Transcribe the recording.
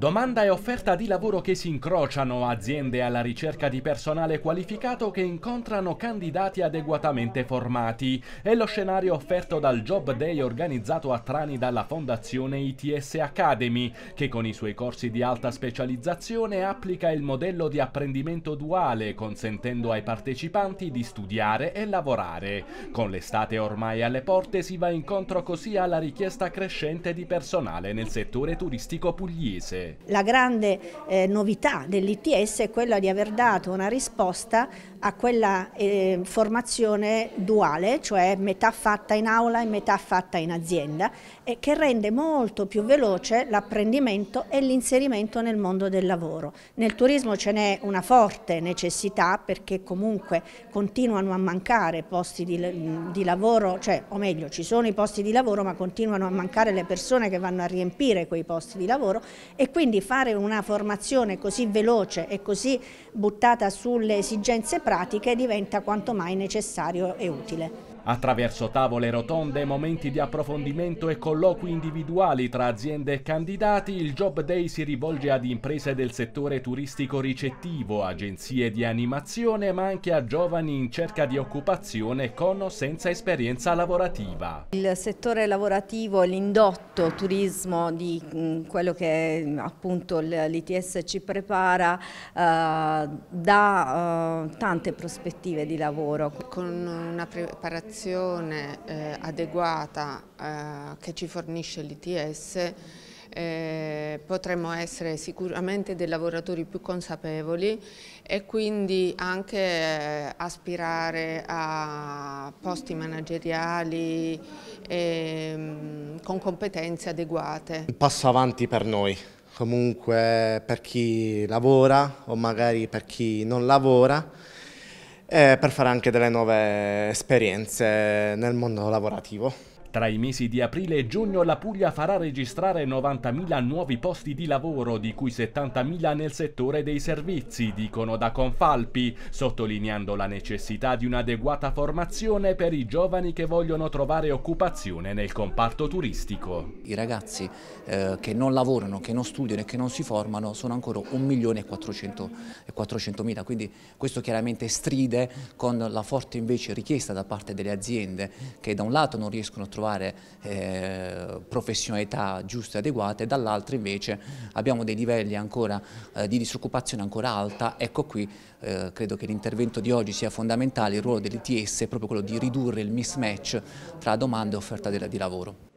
Domanda e offerta di lavoro che si incrociano, aziende alla ricerca di personale qualificato che incontrano candidati adeguatamente formati. È lo scenario offerto dal Job Day organizzato a Trani dalla fondazione ITS Academy, che con i suoi corsi di alta specializzazione applica il modello di apprendimento duale, consentendo ai partecipanti di studiare e lavorare. Con l'estate ormai alle porte si va incontro così alla richiesta crescente di personale nel settore turistico pugliese. La grande eh, novità dell'ITS è quella di aver dato una risposta a quella eh, formazione duale, cioè metà fatta in aula e metà fatta in azienda, e che rende molto più veloce l'apprendimento e l'inserimento nel mondo del lavoro. Nel turismo ce n'è una forte necessità perché comunque continuano a mancare posti di, di lavoro, cioè, o meglio, ci sono i posti di lavoro ma continuano a mancare le persone che vanno a riempire quei posti di lavoro e quindi quindi fare una formazione così veloce e così buttata sulle esigenze pratiche diventa quanto mai necessario e utile. Attraverso tavole rotonde, momenti di approfondimento e colloqui individuali tra aziende e candidati, il Job Day si rivolge ad imprese del settore turistico ricettivo, agenzie di animazione, ma anche a giovani in cerca di occupazione con o senza esperienza lavorativa. Il settore lavorativo, l'indotto turismo di quello che, a appunto l'ITS ci prepara eh, da eh, tante prospettive di lavoro. Con una preparazione eh, adeguata eh, che ci fornisce l'ITS eh, potremmo essere sicuramente dei lavoratori più consapevoli e quindi anche eh, aspirare a posti manageriali eh, con competenze adeguate. Un passo avanti per noi comunque per chi lavora o magari per chi non lavora, eh, per fare anche delle nuove esperienze nel mondo lavorativo. Tra i mesi di aprile e giugno la Puglia farà registrare 90.000 nuovi posti di lavoro, di cui 70.000 nel settore dei servizi, dicono da Confalpi, sottolineando la necessità di un'adeguata formazione per i giovani che vogliono trovare occupazione nel comparto turistico. I ragazzi eh, che non lavorano, che non studiano e che non si formano sono ancora 1.400.000, quindi questo chiaramente stride con la forte invece richiesta da parte delle aziende che da un lato non riescono a trovare trovare eh, professionalità giuste e adeguate, dall'altra invece abbiamo dei livelli ancora eh, di disoccupazione ancora alta, ecco qui eh, credo che l'intervento di oggi sia fondamentale, il ruolo dell'ITS è proprio quello di ridurre il mismatch tra domanda e offerta di lavoro.